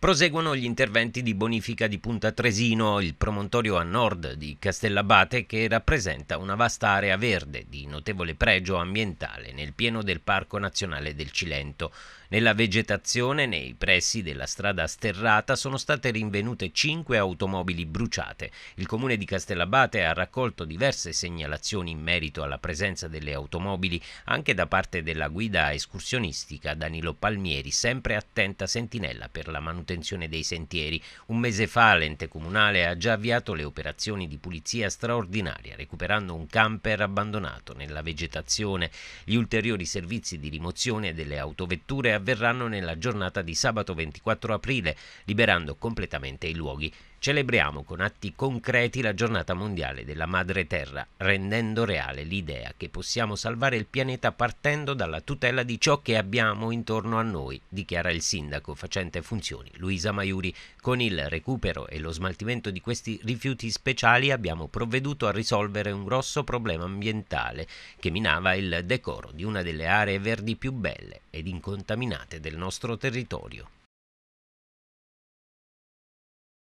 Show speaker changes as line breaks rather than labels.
Proseguono gli interventi di bonifica di Punta Tresino, il promontorio a nord di Castellabate che rappresenta una vasta area verde di notevole pregio ambientale nel pieno del Parco Nazionale del Cilento. Nella vegetazione, nei pressi della strada sterrata, sono state rinvenute cinque automobili bruciate. Il comune di Castellabate ha raccolto diverse segnalazioni in merito alla presenza delle automobili anche da parte della guida escursionistica Danilo Palmieri, sempre attenta sentinella per la manutenzione manutenzione dei sentieri. Un mese fa l'ente comunale ha già avviato le operazioni di pulizia straordinaria, recuperando un camper abbandonato nella vegetazione. Gli ulteriori servizi di rimozione delle autovetture avverranno nella giornata di sabato 24 aprile, liberando completamente i luoghi celebriamo con atti concreti la giornata mondiale della madre terra, rendendo reale l'idea che possiamo salvare il pianeta partendo dalla tutela di ciò che abbiamo intorno a noi, dichiara il sindaco facente funzioni Luisa Maiuri. Con il recupero e lo smaltimento di questi rifiuti speciali abbiamo provveduto a risolvere un grosso problema ambientale che minava il decoro di una delle aree verdi più belle ed incontaminate del nostro territorio.